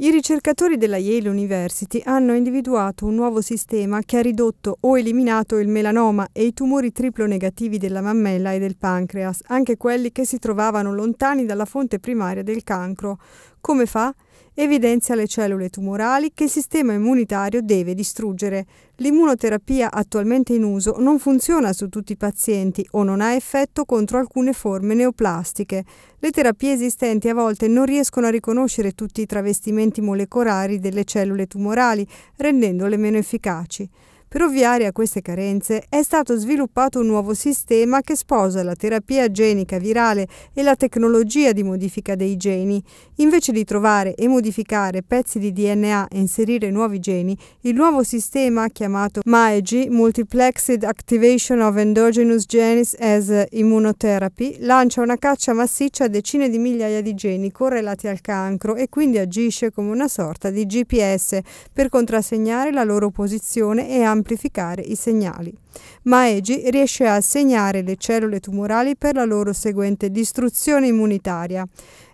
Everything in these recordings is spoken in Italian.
I ricercatori della Yale University hanno individuato un nuovo sistema che ha ridotto o eliminato il melanoma e i tumori triplo negativi della mammella e del pancreas, anche quelli che si trovavano lontani dalla fonte primaria del cancro, come fa? Evidenzia le cellule tumorali che il sistema immunitario deve distruggere. L'immunoterapia attualmente in uso non funziona su tutti i pazienti o non ha effetto contro alcune forme neoplastiche. Le terapie esistenti a volte non riescono a riconoscere tutti i travestimenti molecolari delle cellule tumorali, rendendole meno efficaci. Per ovviare a queste carenze è stato sviluppato un nuovo sistema che sposa la terapia genica virale e la tecnologia di modifica dei geni. Invece di trovare e modificare pezzi di DNA e inserire nuovi geni, il nuovo sistema chiamato MAEG Multiplexed Activation of Endogenous Genes as Immunotherapy, lancia una caccia massiccia a decine di migliaia di geni correlati al cancro e quindi agisce come una sorta di GPS per contrassegnare la loro posizione e ampliare amplificare i segnali. Maegi riesce a segnare le cellule tumorali per la loro seguente distruzione immunitaria.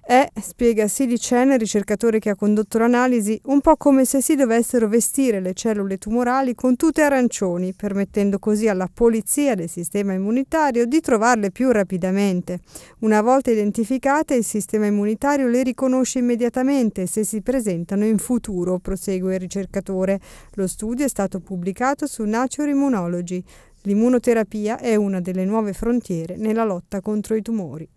È, spiega Silicen, ricercatore che ha condotto l'analisi, un po' come se si dovessero vestire le cellule tumorali con tute arancioni, permettendo così alla polizia del sistema immunitario di trovarle più rapidamente. Una volta identificate, il sistema immunitario le riconosce immediatamente se si presentano in futuro, prosegue il ricercatore. Lo studio è stato pubblicato su Nature Immunology. L'immunoterapia è una delle nuove frontiere nella lotta contro i tumori.